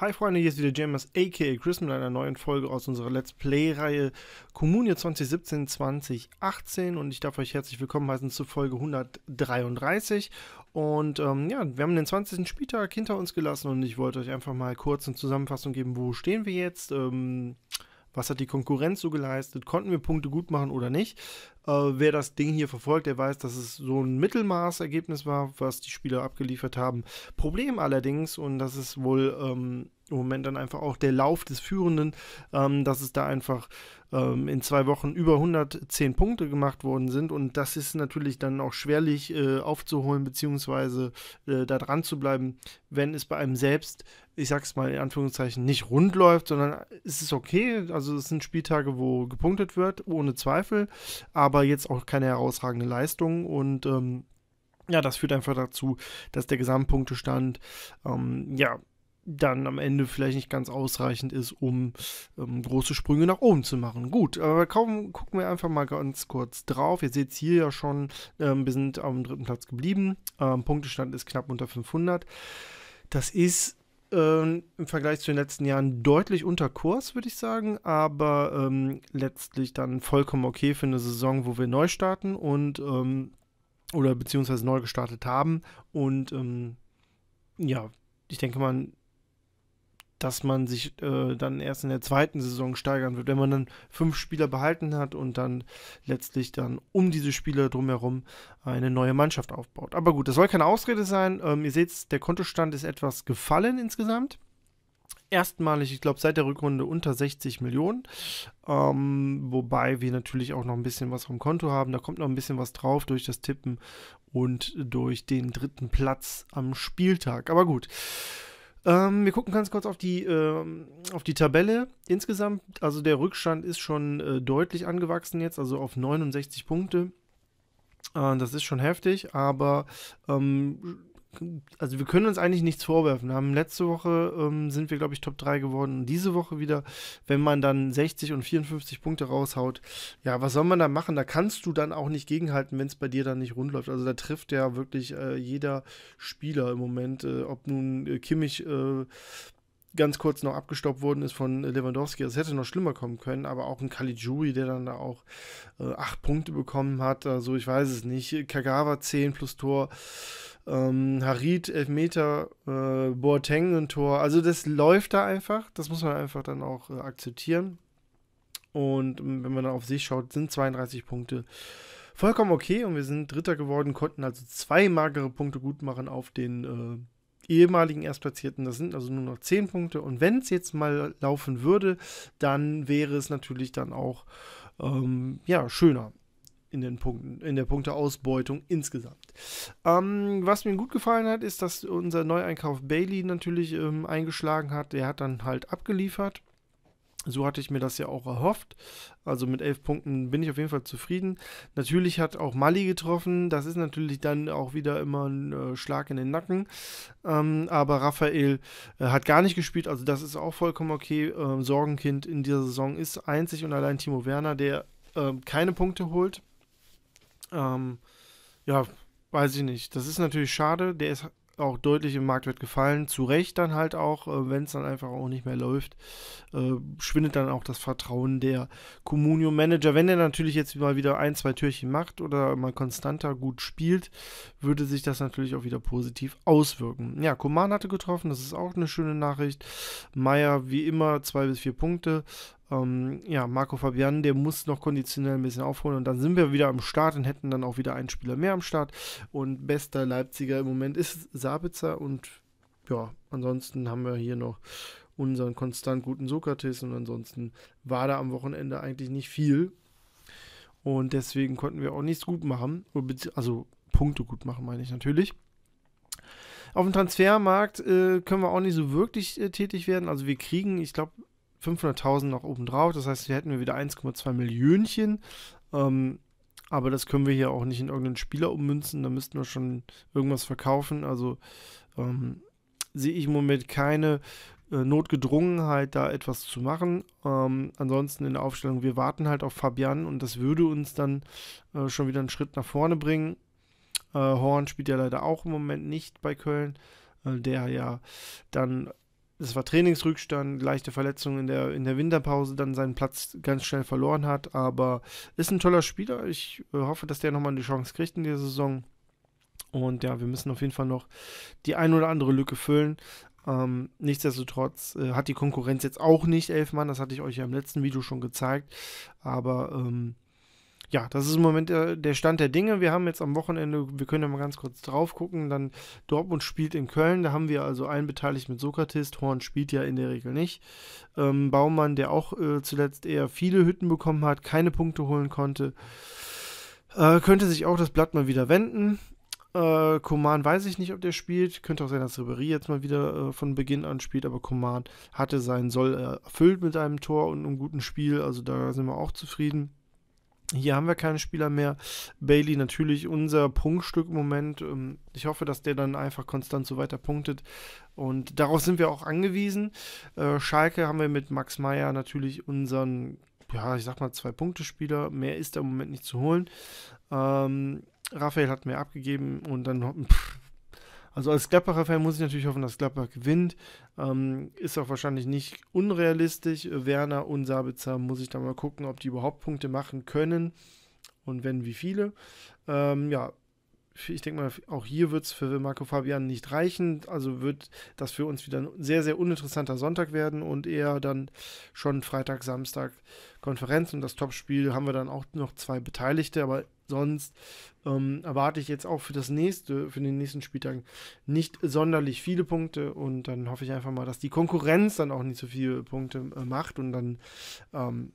Hi Freunde, hier ist wieder Jammers aka Chris mit einer neuen Folge aus unserer Let's Play-Reihe Kommunio 2017 2018 und ich darf euch herzlich willkommen heißen zu Folge 133 und ähm, ja, wir haben den 20. Spieltag hinter uns gelassen und ich wollte euch einfach mal kurz eine Zusammenfassung geben, wo stehen wir jetzt, ähm, was hat die Konkurrenz so geleistet, konnten wir Punkte gut machen oder nicht. Äh, wer das Ding hier verfolgt, der weiß, dass es so ein Mittelmaßergebnis war, was die Spieler abgeliefert haben. Problem allerdings, und das ist wohl ähm, im Moment dann einfach auch der Lauf des Führenden, ähm, dass es da einfach ähm, in zwei Wochen über 110 Punkte gemacht worden sind und das ist natürlich dann auch schwerlich äh, aufzuholen, beziehungsweise äh, da dran zu bleiben, wenn es bei einem selbst, ich sag's mal in Anführungszeichen, nicht rund läuft, sondern es ist okay, also es sind Spieltage, wo gepunktet wird, ohne Zweifel, aber jetzt auch keine herausragende Leistung und ähm, ja, das führt einfach dazu, dass der Gesamtpunktestand ähm, ja dann am Ende vielleicht nicht ganz ausreichend ist, um ähm, große Sprünge nach oben zu machen. Gut, aber kaum, gucken wir einfach mal ganz kurz drauf. Ihr seht es hier ja schon, ähm, wir sind am dritten Platz geblieben. Ähm, Punktestand ist knapp unter 500. Das ist ähm, im Vergleich zu den letzten Jahren deutlich unter Kurs, würde ich sagen, aber ähm, letztlich dann vollkommen okay für eine Saison, wo wir neu starten und ähm, oder beziehungsweise neu gestartet haben und ja, ich denke mal, dass man sich äh, dann erst in der zweiten Saison steigern wird. Wenn man dann fünf Spieler behalten hat und dann letztlich dann um diese Spieler drumherum eine neue Mannschaft aufbaut. Aber gut, das soll keine Ausrede sein. Ähm, ihr seht, der Kontostand ist etwas gefallen insgesamt erstmalig, ich glaube, seit der Rückrunde unter 60 Millionen. Ähm, wobei wir natürlich auch noch ein bisschen was vom Konto haben. Da kommt noch ein bisschen was drauf durch das Tippen und durch den dritten Platz am Spieltag. Aber gut. Ähm, wir gucken ganz kurz auf die, ähm, auf die Tabelle insgesamt. Also der Rückstand ist schon äh, deutlich angewachsen jetzt, also auf 69 Punkte. Äh, das ist schon heftig, aber ähm, also wir können uns eigentlich nichts vorwerfen. Wir haben letzte Woche ähm, sind wir, glaube ich, Top 3 geworden. diese Woche wieder, wenn man dann 60 und 54 Punkte raushaut, ja, was soll man da machen? Da kannst du dann auch nicht gegenhalten, wenn es bei dir dann nicht rund läuft. Also da trifft ja wirklich äh, jeder Spieler im Moment, äh, ob nun äh, Kimmich äh, ganz kurz noch abgestoppt worden ist von Lewandowski. Es hätte noch schlimmer kommen können, aber auch ein Caligiuri, der dann da auch äh, acht Punkte bekommen hat. Also ich weiß es nicht. Kagawa 10 plus Tor. Ähm, Harit, Elfmeter, äh, Boateng ein Tor. Also das läuft da einfach. Das muss man einfach dann auch äh, akzeptieren. Und ähm, wenn man dann auf sich schaut, sind 32 Punkte vollkommen okay. Und wir sind Dritter geworden, konnten also zwei magere Punkte gut machen auf den äh, ehemaligen Erstplatzierten. Das sind also nur noch 10 Punkte. Und wenn es jetzt mal laufen würde, dann wäre es natürlich dann auch ähm, ja, schöner in den Punkten, in der Punkteausbeutung insgesamt. Ähm, was mir gut gefallen hat, ist, dass unser Neueinkauf Bailey natürlich ähm, eingeschlagen hat. Der hat dann halt abgeliefert. So hatte ich mir das ja auch erhofft. Also mit elf Punkten bin ich auf jeden Fall zufrieden. Natürlich hat auch Mali getroffen. Das ist natürlich dann auch wieder immer ein äh, Schlag in den Nacken. Ähm, aber Raphael äh, hat gar nicht gespielt. Also das ist auch vollkommen okay. Ähm, Sorgenkind in dieser Saison ist einzig und allein Timo Werner, der äh, keine Punkte holt. Ähm, ja, weiß ich nicht. Das ist natürlich schade. Der ist auch deutlich im Marktwert gefallen. Zu Recht dann halt auch, äh, wenn es dann einfach auch nicht mehr läuft, äh, schwindet dann auch das Vertrauen der Communio-Manager. Wenn er natürlich jetzt mal wieder ein, zwei Türchen macht oder mal konstanter gut spielt, würde sich das natürlich auch wieder positiv auswirken. Ja, Koman hatte getroffen, das ist auch eine schöne Nachricht. Meier wie immer zwei bis vier Punkte ähm, ja, Marco Fabian, der muss noch konditionell ein bisschen aufholen und dann sind wir wieder am Start und hätten dann auch wieder einen Spieler mehr am Start. Und bester Leipziger im Moment ist Sabitzer und ja, ansonsten haben wir hier noch unseren konstant guten Sokrates und ansonsten war da am Wochenende eigentlich nicht viel. Und deswegen konnten wir auch nichts gut machen, äh, also Punkte gut machen, meine ich natürlich. Auf dem Transfermarkt äh, können wir auch nicht so wirklich äh, tätig werden. Also wir kriegen, ich glaube, 500.000 noch drauf. Das heißt, hier hätten wir wieder 1,2 Millionchen. Ähm, aber das können wir hier auch nicht in irgendeinen Spieler ummünzen. Da müssten wir schon irgendwas verkaufen. Also ähm, sehe ich im Moment keine äh, Notgedrungenheit, da etwas zu machen. Ähm, ansonsten in der Aufstellung, wir warten halt auf Fabian und das würde uns dann äh, schon wieder einen Schritt nach vorne bringen. Äh, Horn spielt ja leider auch im Moment nicht bei Köln äh, der ja dann es war Trainingsrückstand, leichte Verletzung in der, in der Winterpause, dann seinen Platz ganz schnell verloren hat. Aber ist ein toller Spieler. Ich äh, hoffe, dass der nochmal eine Chance kriegt in der Saison. Und ja, wir müssen auf jeden Fall noch die ein oder andere Lücke füllen. Ähm, nichtsdestotrotz äh, hat die Konkurrenz jetzt auch nicht elf Mann, das hatte ich euch ja im letzten Video schon gezeigt. Aber ähm, ja, das ist im Moment äh, der Stand der Dinge. Wir haben jetzt am Wochenende, wir können ja mal ganz kurz drauf gucken, dann Dortmund spielt in Köln. Da haben wir also einen beteiligt mit Sokrates. Horn spielt ja in der Regel nicht. Ähm, Baumann, der auch äh, zuletzt eher viele Hütten bekommen hat, keine Punkte holen konnte. Äh, könnte sich auch das Blatt mal wieder wenden. Äh, Koman weiß ich nicht, ob der spielt. Könnte auch sein, dass Ribery jetzt mal wieder äh, von Beginn an spielt, aber Koman hatte sein Soll erfüllt mit einem Tor und einem guten Spiel. Also da sind wir auch zufrieden. Hier haben wir keinen Spieler mehr. Bailey natürlich unser Punktstück im Moment. Ähm, ich hoffe, dass der dann einfach konstant so weiter punktet. Und darauf sind wir auch angewiesen. Äh, Schalke haben wir mit Max Meyer natürlich unseren, ja, ich sag mal, Zwei-Punkte-Spieler. Mehr ist da im Moment nicht zu holen. Ähm, Raphael hat mehr abgegeben und dann pff, also als Gladbacher Fan muss ich natürlich hoffen, dass Gladbach gewinnt. Ähm, ist auch wahrscheinlich nicht unrealistisch. Werner und Sabitzer muss ich da mal gucken, ob die überhaupt Punkte machen können. Und wenn, wie viele. Ähm, ja, ich denke mal, auch hier wird es für Marco Fabian nicht reichen. Also wird das für uns wieder ein sehr, sehr uninteressanter Sonntag werden und eher dann schon Freitag, Samstag Konferenz. Und das Topspiel haben wir dann auch noch zwei Beteiligte, aber sonst ähm, erwarte ich jetzt auch für das nächste, für den nächsten Spieltag nicht sonderlich viele Punkte und dann hoffe ich einfach mal, dass die Konkurrenz dann auch nicht so viele Punkte äh, macht und dann ähm,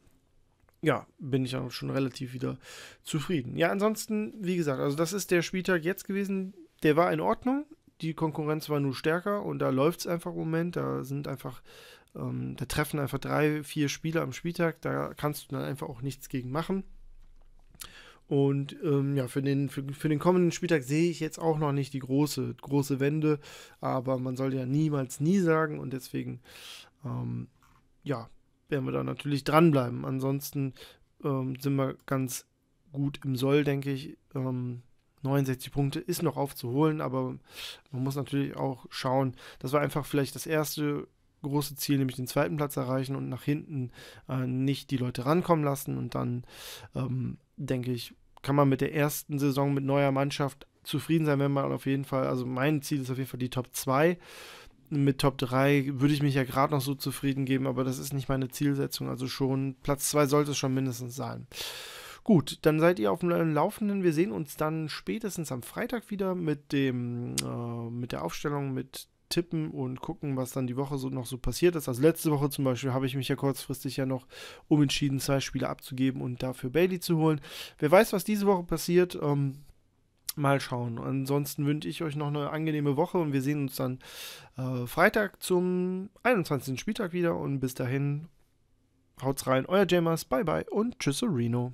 ja, bin ich auch schon relativ wieder zufrieden. Ja, ansonsten, wie gesagt, also das ist der Spieltag jetzt gewesen, der war in Ordnung. Die Konkurrenz war nur stärker und da läuft es einfach im Moment. Da sind einfach ähm, da treffen einfach drei, vier Spieler am Spieltag, da kannst du dann einfach auch nichts gegen machen. Und ähm, ja, für den, für, für, den kommenden Spieltag sehe ich jetzt auch noch nicht die große, große Wende, aber man soll ja niemals nie sagen und deswegen, ähm, ja, werden wir da natürlich dranbleiben. Ansonsten ähm, sind wir ganz gut im Soll, denke ich. 69 ähm, Punkte ist noch aufzuholen, aber man muss natürlich auch schauen, dass wir einfach vielleicht das erste große Ziel, nämlich den zweiten Platz erreichen und nach hinten äh, nicht die Leute rankommen lassen und dann ähm, denke ich, kann man mit der ersten Saison mit neuer Mannschaft zufrieden sein, wenn man auf jeden Fall, also mein Ziel ist auf jeden Fall die Top 2. Mit Top 3 würde ich mich ja gerade noch so zufrieden geben, aber das ist nicht meine Zielsetzung. Also schon Platz 2 sollte es schon mindestens sein. Gut, dann seid ihr auf dem Laufenden. Wir sehen uns dann spätestens am Freitag wieder mit dem äh, mit der Aufstellung, mit tippen und gucken, was dann die Woche so noch so passiert ist. Also letzte Woche zum Beispiel habe ich mich ja kurzfristig ja noch umentschieden, zwei Spiele abzugeben und dafür Bailey zu holen. Wer weiß, was diese Woche passiert. Ähm, mal schauen. Ansonsten wünsche ich euch noch eine angenehme Woche und wir sehen uns dann äh, Freitag zum 21. Spieltag wieder und bis dahin haut's rein, euer Jamers, bye bye und tschüss Reno.